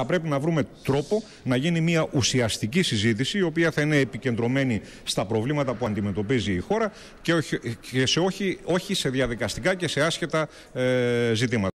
θα πρέπει να βρούμε τρόπο να γίνει μια ουσιαστική συζήτηση η οποία θα είναι επικεντρωμένη στα προβλήματα που αντιμετωπίζει η χώρα και, όχι, σε όχι, όχι σε διαδικαστικά και σε άσχετα ε, ζητήματα.